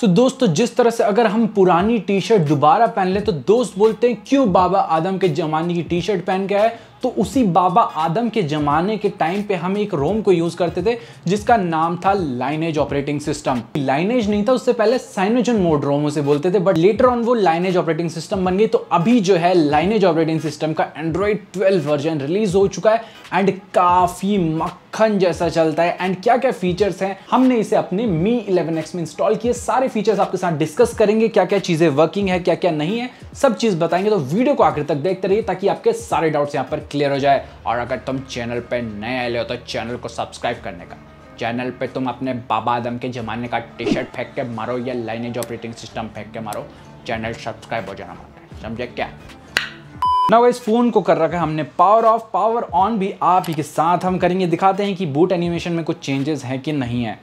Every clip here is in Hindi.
सो so, दोस्तों जिस तरह से अगर हम पुरानी टी शर्ट दोबारा पहन लें तो दोस्त बोलते हैं क्यों बाबा आदम के ज़माने की टी शर्ट पहन के आए तो उसी बाबा आदम के ज़माने के टाइम पे हम एक रोम को यूज़ करते थे जिसका नाम था लाइनेज ऑपरेटिंग सिस्टम लाइनेज नहीं था उससे पहले साइनोजन मोड रोम उसे बोलते थे बट लेटर ऑन वो लाइनेज ऑपरेटिंग सिस्टम बन गई तो अभी जो है लाइनेज ऑपरेटिंग सिस्टम का एंड्रॉइड ट्वेल्व वर्जन रिलीज हो चुका है एंड काफ़ी मक्खन जैसा चलता है एंड क्या क्या फीचर्स हैं हमने इसे अपने मी इलेवन एक्स में इंस्टॉल किए सारे फीचर्स आपके साथ डिस्कस करेंगे क्या क्या चीज़ें वर्किंग है क्या क्या नहीं है सब चीज़ बताएंगे तो वीडियो को आखिर तक देखते रहिए ताकि आपके सारे डाउट्स यहाँ पर क्लियर हो जाए और अगर तुम चैनल पर नए आए हो तो चैनल को सब्सक्राइब करने का चैनल पे तुम अपने बाबा आदम के ज़माने का टी शर्ट फेंक के मारो या लाइनेज ऑपरेटिंग सिस्टम फेंक के मारो चैनल सब्सक्राइब हो जाना मारो समझे क्या ना इस फ़ोन को कर रखा है हमने पावर ऑफ पावर ऑन भी आप ही के साथ हम करेंगे दिखाते हैं कि बूट एनिमेशन में कुछ चेंजेस हैं कि नहीं है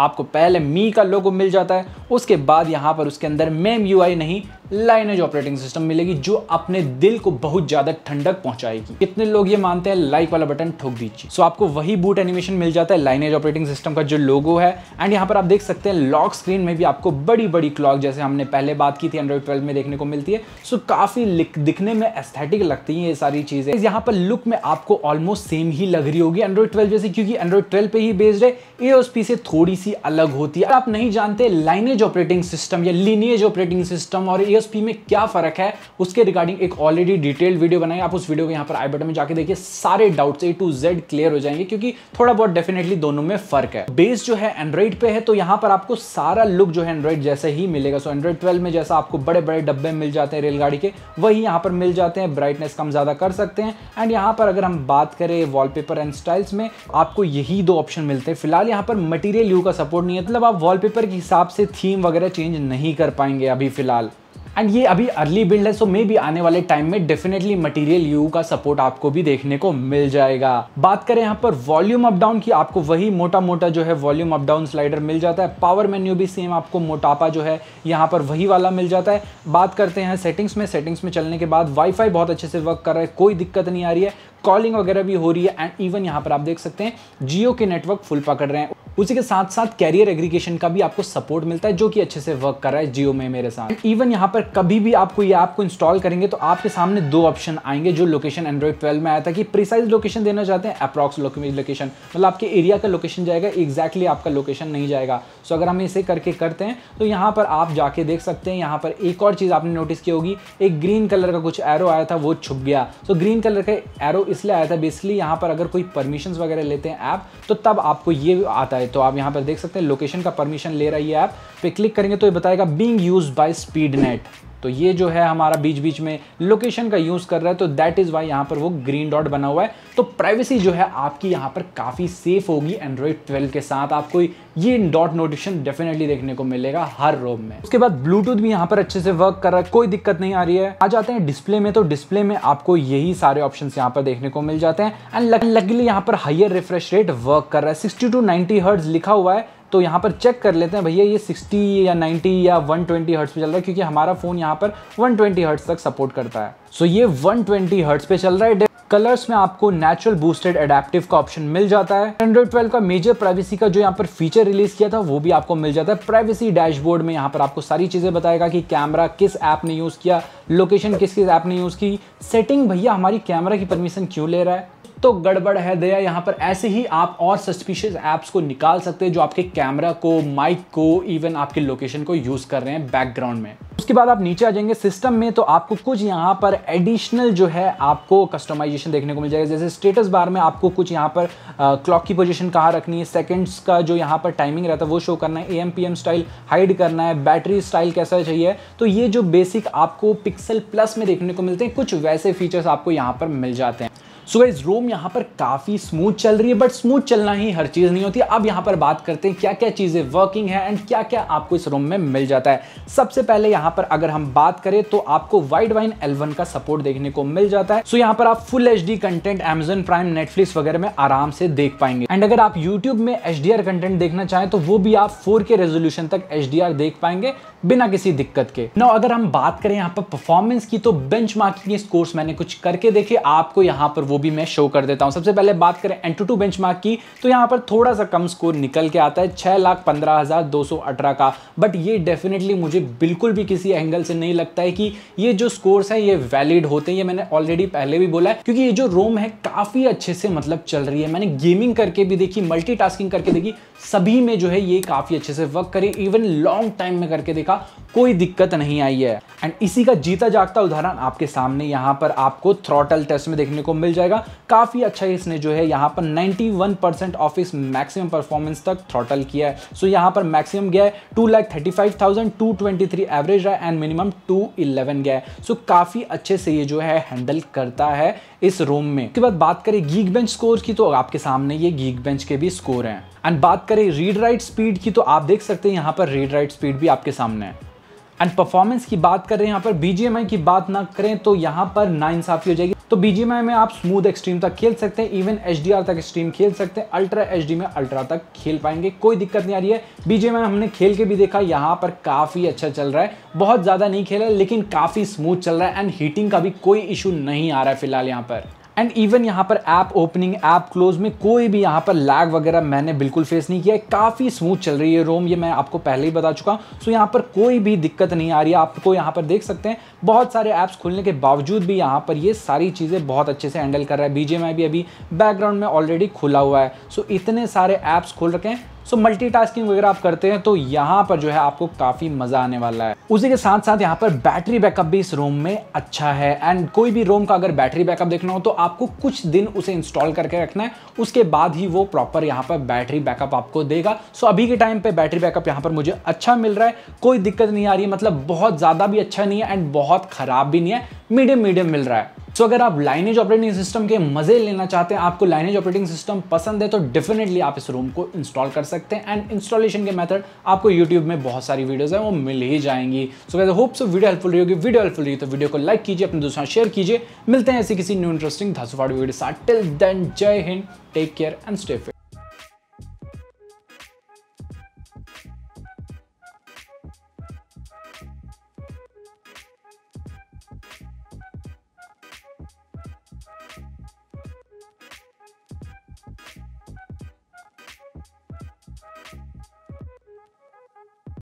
आपको पहले मी का लोगो मिल जाता है उसके बाद यहाँ पर उसके अंदर मेम यू नहीं लाइनेज ऑपरेटिंग सिस्टम मिलेगी जो अपने दिल को बहुत ज्यादा ठंडक पहुंचाएगी कितने लोग ये मानते हैं लाइक वाला बटन ठोक दीजिए सो आपको वही बूट एनिमेशन मिल जाता है लाइनेज ऑपरेटिंग सिस्टम का जो लोगो है एंड यहाँ पर आप देख सकते हैं लॉक स्क्रीन में भी आपको बड़ी बड़ी क्लॉक जैसे हमने पहले बात की थी एंड्रॉइड ट्वेल्व में देखने को मिलती है सो काफी दिखने में एस्थेटिक लगती है ये सारी चीजें यहाँ पर लुक में आपको ऑलमोस्ट सेम ही लग रही होगी एंड्रॉइड ट्वेल्व जैसे क्योंकि एंड्रॉइड ट्वेल्व पे ही बेस्ड है एओसपी से थोड़ी सी अलग होती है आप नहीं जानते लाइनेज ऑपरेटिंग सिस्टम या लीनियज ऑपरेटिंग सिस्टम और ए यूएसपी में क्या फर्क है उसके रिगार्डिंग एक ऑलरेडी डिटेल्ड वीडियो बनाई आप उस वीडियो को यहां पर आई बटन में जाके देखिए सारे doubts A to Z clear हो जाएंगे क्योंकि थोड़ा बहुत डेफिनेटली दोनों में फर्क है बेस जो है एंड्रॉइड पे है तो यहां पर आपको सारा लुक जो है एंड्रॉइड जैसे ही मिलेगा सो एंड्रॉइड ट्वेल्व में जैसा आपको बड़े बड़े डब्बे मिल जाते हैं रेलगाड़ी के वही यहां पर मिल जाते हैं ब्राइटनेस कम ज़्यादा कर सकते हैं एंड यहां पर अगर हम बात करें वॉलपेपर एंड स्टाइल्स में आपको यही दो ऑप्शन मिलते हैं फिलहाल यहां पर मटेरियल यू का सपोर्ट नहीं है मतलब आप वॉलपेपर के हिसाब से थीम वगैरह चेंज नहीं कर पाएंगे अभी फिलहाल एंड ये अभी अर्ली बिल्ड है सो मे भी आने वाले टाइम में डेफिनेटली मटेरियल यू का सपोर्ट आपको भी देखने को मिल जाएगा बात करें यहाँ पर वॉल्यूम अपडाउन की आपको वही मोटा मोटा जो है वॉल्यूम अपडाउन स्लाइडर मिल जाता है पावर मेन्यू भी सेम आपको मोटापा जो है यहाँ पर वही वाला मिल जाता है बात करते हैं सेटिंग्स में सेटिंग्स में चलने के बाद वाईफाई बहुत अच्छे से वर्क कर रहा है कोई दिक्कत नहीं आ रही है कॉलिंग वगैरह भी हो रही है एंड इवन यहाँ पर आप देख सकते हैं जियो के नेटवर्क फुल पकड़ रहे हैं उसी के साथ साथ कैरियर एग्रीगेशन का भी आपको सपोर्ट मिलता है जो कि अच्छे से वर्क कर रहा है जियो में मेरे साथ इवन यहाँ पर कभी भी आपको ये ऐप को इंस्टॉल करेंगे तो आपके सामने दो ऑप्शन आएंगे जो लोकेशन एंड्रॉइड ट्वेल्व में आया था कि प्रिसाइज लोकेशन देना चाहते हैं अप्रॉक्स लोकेशन मतलब आपके एरिया का लोकेशन जाएगा एग्जैक्टली आपका लोकेशन नहीं जाएगा सो अगर हम इसे करके करते हैं तो यहाँ पर आप जाके देख सकते हैं यहाँ पर एक और चीज़ आपने नोटिस की होगी एक ग्रीन कलर का कुछ एरो आया था वो छुप गया सो ग्रीन कलर का एरो इसलिए आया था बेसिकली यहाँ पर अगर कोई परमिशन वगैरह लेते हैं ऐप तो तब आपको ये आता है तो आप यहाँ पर देख सकते हैं लोकेशन का परमिशन ले रहा है ये ऐप पे क्लिक करेंगे तो ये बताएगा being use by speed net तो ये जो है हमारा बीच बीच में लोकेशन का यूज़ कर रहा है तो दैट इज़ वाई यहाँ पर वो ग्रीन डॉट बना हुआ है तो प्राइवेसी जो है आपकी यहाँ पर काफ़ी सेफ होगी एंड्रॉयड ट्वेल्व के साथ आपको ये डॉट नोटिशन डेफिनेटली देखने को मिलेगा हर रोम में उसके बाद ब्लूटूथ भी यहाँ पर अच्छे से वर्क कर रहा है कोई दिक्कत नहीं आ रही है आ जाते हैं डिस्प्ले में तो डिस्प्ले में आपको यही सारे ऑप्शन यहाँ पर देखने को मिल जाते हैं एंड लकली यहाँ पर हाइयर रिफ्रेश रेट वर्क कर रहा है सिक्सटी टू नाइनटी हर्ड लिखा हुआ है तो यहाँ पर चेक कर लेते हैं भैया ये 60 या 90 या 120 ट्वेंटी हर्ट्स पर चल रहा है क्योंकि हमारा फ़ोन यहाँ पर 120 ट्वेंटी हर्ट्स तक सपोर्ट करता है सो so ये 120 ट्वेंटी हर्ट्स पर चल रहा है कलर्स में आपको नेचुरल बूस्टेड एडेप्टिव का ऑप्शन मिल जाता है एंड्रॉइड ट्वेल्व का मेजर प्राइवेसी का जो यहाँ पर फीचर रिलीज किया था वो भी आपको मिल जाता है प्राइवेसी डैशबोर्ड में यहाँ पर आपको सारी चीज़ें बताएगा कि कैमरा किस ऐप ने यूज़ किया लोकेशन किस किस ऐप ने यूज़ की सेटिंग भैया हमारी कैमरा की परमिशन क्यों ले रहा है तो गड़बड़ है दया यहाँ पर ऐसे ही आप और सस्पिशियस ऐप्स को निकाल सकते हैं जो आपके कैमरा को माइक को इवन आपके लोकेशन को यूज़ कर रहे हैं बैकग्राउंड में उसके बाद आप नीचे आ जाएंगे सिस्टम में तो आपको कुछ यहाँ पर एडिशनल जो है आपको कस्टमाइजेशन देखने को मिल जाएगा जैसे स्टेटस बार में आपको कुछ यहाँ पर क्लॉक की पोजीशन कहाँ रखनी है सेकंड्स का जो यहाँ पर टाइमिंग रहता है वो शो करना है A M P M style hide करना है बैटरी स्टाइल कैसा चाहिए तो ये जो बेसिक आपको पिक्सल प्लस में देखने को मिलते हैं कुछ वैसे फीचर्स आपको यहाँ पर मिल जाते हैं सो गाइज रोम यहाँ पर काफ़ी स्मूथ चल रही है बट स्मूथ चलना ही हर चीज़ नहीं होती अब यहाँ पर बात करते हैं क्या क्या चीज़ें वर्किंग है एंड क्या क्या आपको इस रोम में मिल जाता है सबसे पहले यहाँ पर अगर हम बात करें तो आपको वाइड वाइन एलवन का सपोर्ट देखने को मिल जाता है सो so, यहाँ पर आप full H content Amazon Prime Netflix वगैरह में आराम से देख पाएंगे एंड अगर आप यूट्यूब में एच डी आर कंटेंट देखना चाहें तो वो भी आप फोर के रेजोल्यूशन तक एच डी आर देख पाएंगे बिना किसी दिक्कत के ना अगर हम बात करें यहाँ पर परफॉर्मेंस की तो बेंच मार्किंग स्कोर्स मैंने कुछ करके देखे आपको यहाँ पर वो भी मैं शो कर देता हूँ सबसे पहले बात करें एन टू टू बेंच की तो यहाँ पर थोड़ा सा कम स्कोर निकल के आता है छः लाख पंद्रह हज़ार दो सौ अठारह का बट ये डेफिनेटली मुझे बिल्कुल भी किसी एंगल से नहीं लगता है कि ये जो स्कोर्स हैं ये वैलिड होते हैं ये मैंने ऑलरेडी पहले भी बोला है क्योंकि ये जो रोम है काफ़ी अच्छे से मतलब चल रही है मैंने गेमिंग करके भी देखी मल्टी करके देखी सभी में जो है ये काफ़ी अच्छे से वर्क करी इवन लॉन्ग टाइम में करके देखा कोई दिक्कत नहीं आई है एंड इसी का जीता जागता उदाहरण आपके सामने यहाँ पर आपको थ्रॉटल टेस्ट में देखने को मिल जाए जाएगा काफ़ी अच्छा ही इसने जो है यहाँ पर 91 परसेंट ऑफ इस मैक्सिमम परफॉर्मेंस तक थ्रॉटल किया है सो so, यहाँ पर मैक्सिमम गया है two lakh thirty five thousand two twenty three average रहा है एंड मिनिमम टू इलेवन गया है सो so, काफ़ी अच्छे से ये जो है हैंडल करता है इस रोम में उसके बाद बात करें गीक बेंच स्कोर की तो आपके सामने ये गीक बेंच के भी स्कोर हैं एंड बात करें रीड राइट स्पीड की तो आप देख सकते हैं यहाँ पर रीड राइट स्पीड भी आपके सामने है एंड परफॉर्मेंस की बात करें यहाँ पर बीजेएमआई की बात ना करें तो यहाँ पर ना इंसाफी हो जाएगी तो बीजीएमआई में आप स्मूथ एक्सट्रीम तक खेल सकते हैं इवन एच तक एक्सट्रीम खेल सकते हैं अल्ट्रा एच में अल्ट्रा तक खेल पाएंगे कोई दिक्कत नहीं आ रही है बीजीएमआई हमने खेल के भी देखा यहाँ पर काफ़ी अच्छा चल रहा है बहुत ज़्यादा नहीं खेला लेकिन काफ़ी स्मूथ चल रहा है एंड हीटिंग का भी कोई इशू नहीं आ रहा है फिलहाल यहाँ पर एंड इवन यहाँ पर ऐप ओपनिंग ऐप क्लोज में कोई भी यहाँ पर लैग वगैरह मैंने बिल्कुल फेस नहीं किया है काफ़ी स्मूथ चल रही है रोम ये मैं आपको पहले ही बता चुका हूँ सो यहाँ पर कोई भी दिक्कत नहीं आ रही है आपको यहाँ पर देख सकते हैं बहुत सारे ऐप्स खुलने के बावजूद भी यहाँ पर ये सारी चीज़ें बहुत अच्छे से हैंडल कर रहा है बीजेएमआई भी अभी बैकग्राउंड में ऑलरेडी खुला हुआ है सो इतने सारे ऐप्स खुल रखें सो मल्टीटास्किंग वगैरह आप करते हैं तो यहाँ पर जो है आपको काफ़ी मज़ा आने वाला है उसी के साथ साथ यहाँ पर बैटरी बैकअप भी इस रोम में अच्छा है एंड कोई भी रोम का अगर बैटरी बैकअप देखना हो तो आपको कुछ दिन उसे इंस्टॉल करके रखना है उसके बाद ही वो प्रॉपर यहाँ पर बैटरी बैकअप आपको देगा सो अभी के टाइम पर बैटरी बैकअप यहाँ पर मुझे अच्छा मिल रहा है कोई दिक्कत नहीं आ रही मतलब बहुत ज़्यादा भी अच्छा नहीं है एंड बहुत ख़राब भी नहीं है मीडियम मीडियम मिल रहा है सो so, अगर आप लाइनेज ऑपरेटिंग सिस्टम के मजे लेना चाहते हैं आपको लाइनेज ऑपरेटिंग सिस्टम पसंद है तो डेफिनेटली आप इस रूम को इंस्टॉल कर सकते हैं एंड इंस्टॉलेशन के मेथड आपको यूट्यूब में बहुत सारी वीडियोस हैं वो मिल ही जाएंगी so so, hope so video helpful रही होगी वीडियो हेल्पफुल रही तो वीडियो को लाइक कीजिए अपने दोस्तों शेयर कीजिए मिलते हैं ऐसी किसी न्यू इंटरेस्टिंग धासुफाड़ वीडियो साथ टिल देन जय हिंद take care and stay fit